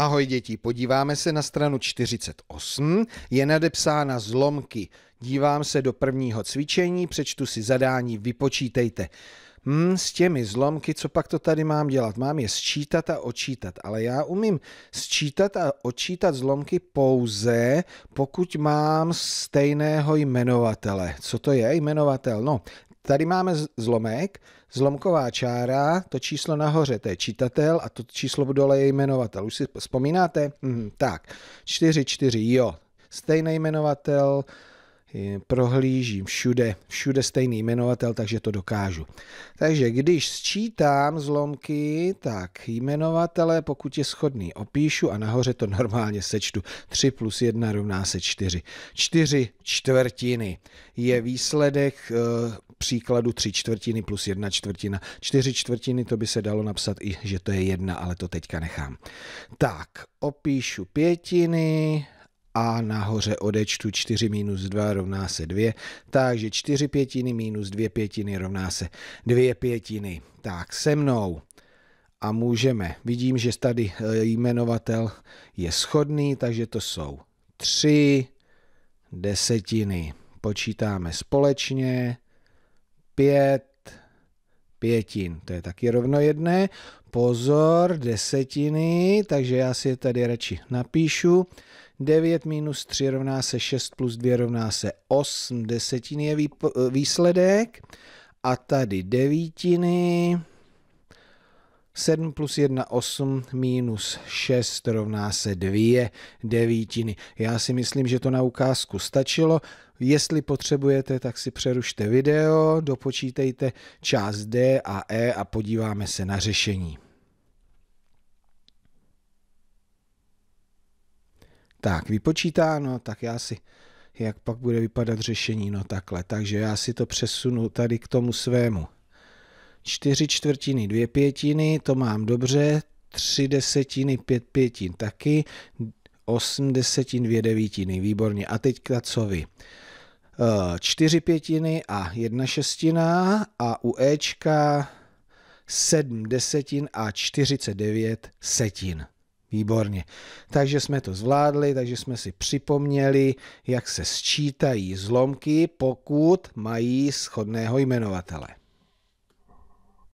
Ahoj děti, podíváme se na stranu 48, je nadepsána zlomky. Dívám se do prvního cvičení, přečtu si zadání, vypočítejte. Hmm, s těmi zlomky, co pak to tady mám dělat? Mám je sčítat a očítat, ale já umím sčítat a očítat zlomky pouze, pokud mám stejného jmenovatele. Co to je jmenovatel? No, tady máme zlomek, zlomková čára, to číslo nahoře, to je čítatel a to číslo dole je jmenovatel. Už si vzpomínáte? Mm, tak, 4, 4, jo. Stejný jmenovatel, prohlížím všude, všude stejný jmenovatel, takže to dokážu. Takže když sčítám zlomky, tak jmenovatele, pokud je schodný, opíšu a nahoře to normálně sečtu. 3 plus 1 rovná se 4. 4 čtvrtiny je výsledek eh, příkladu tři čtvrtiny plus jedna čtvrtina. čtyři čtvrtiny to by se dalo napsat i, že to je jedna, ale to teďka nechám. Tak, opíšu pětiny a nahoře odečtu 4 minus 2 rovná se 2, takže 4 pětiny minus 2 pětiny rovná se 2 pětiny. Tak, se mnou a můžeme. Vidím, že tady e, jmenovatel je schodný, takže to jsou 3 desetiny. Počítáme společně pět pětin. To je taky rovno jedné. Pozor, desetiny, takže já si je tady radši napíšu. 9 minus 3 rovná se 6 plus 2 rovná se 8 desetiny je výsledek. A tady devítiny, 7 plus 1, 8, minus 6 rovná se 2 devítiny. Já si myslím, že to na ukázku stačilo. Jestli potřebujete, tak si přerušte video, dopočítejte část D a E a podíváme se na řešení. Tak, vypočítáno, tak já si, jak pak bude vypadat řešení, no takhle. Takže já si to přesunu tady k tomu svému 4 čtvrtiny, 2 pětiny, to mám dobře, 3 desetiny, 5 pětin taky, 8 desetin, 2 devítiny, výborně. A teďka co vy? Eh, 4 pětiny a 1 šestina a u Ečka 7 desetin a 49 setin. Výborně. Takže jsme to zvládli, takže jsme si připomněli, jak se sčítají zlomky, pokud mají schodného jmenovatele.